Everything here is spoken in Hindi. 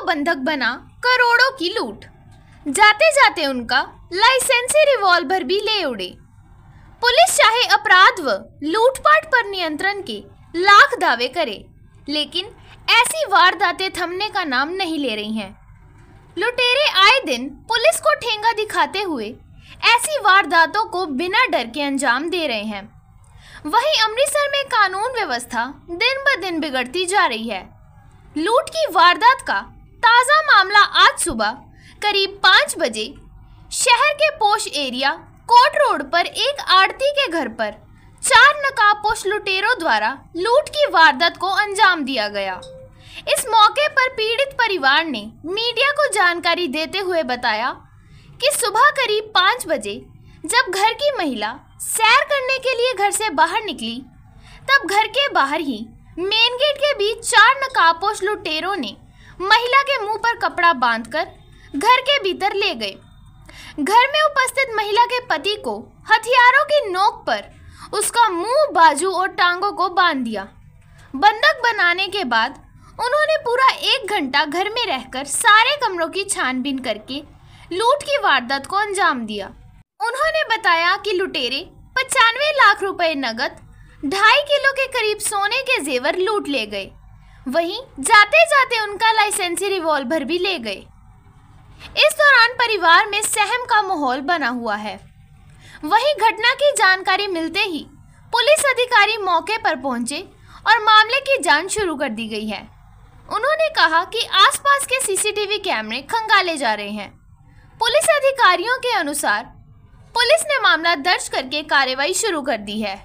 का बंधक बना करोड़ों की लूट जाते जाते उनका लाइसेंसी रिवॉल्वर भी ले उड़े पुलिस चाहे अपराध व लूटपाट पर नियंत्रण के लाख दावे करे लेकिन ऐसी वारदातें थमने का नाम नहीं ले रही हैं लुटेरे आए दिन पुलिस को ठेंगा दिखाते हुए ऐसी वारदातों को बिना डर के अंजाम दे रहे हैं वहीं अमृतसर में कानून व्यवस्था दिन ब दिन बिगड़ती जा रही है लूट की वारदात का ताज़ा मामला आज सुबह करीब पाँच बजे शहर के पोश एरिया कोट रोड पर एक आड़ती के घर पर चार नकाबपोश लुटेरों द्वारा लूट की वारदात को अंजाम दिया गया इस मौके पर पीड़ित परिवार ने मीडिया को जानकारी देते हुए बताया कि सुबह करीब पाँच बजे जब घर की महिला सैर करने के लिए घर से बाहर निकली तब घर के बाहर ही मेन गेट के बीच चार नकाबपोश लुटेरों ने महिला के मुंह पर कपड़ा बांधकर घर के भीतर ले गए घर में उपस्थित महिला के पति को हथियारों की नोक पर उसका मुंह बाजू और टांगों को बांध दिया बंधक बनाने के बाद उन्होंने पूरा एक घंटा घर में रहकर सारे कमरों की छानबीन करके लूट की वारदात को अंजाम दिया उन्होंने बताया कि लुटेरे पचानवे लाख रुपए नगद ढाई किलो के करीब सोने के जेवर लूट ले गए वहीं जाते जाते उनका लाइसेंसी रिवॉल्वर भी ले गए इस दौरान परिवार में सहम का माहौल बना हुआ है वहीं घटना की जानकारी मिलते ही पुलिस अधिकारी मौके पर पहुंचे और मामले की जांच शुरू कर दी गई है उन्होंने कहा कि आसपास के सीसीटीवी कैमरे खंगाले जा रहे हैं पुलिस अधिकारियों के अनुसार पुलिस ने मामला दर्ज करके कार्रवाई शुरू कर दी है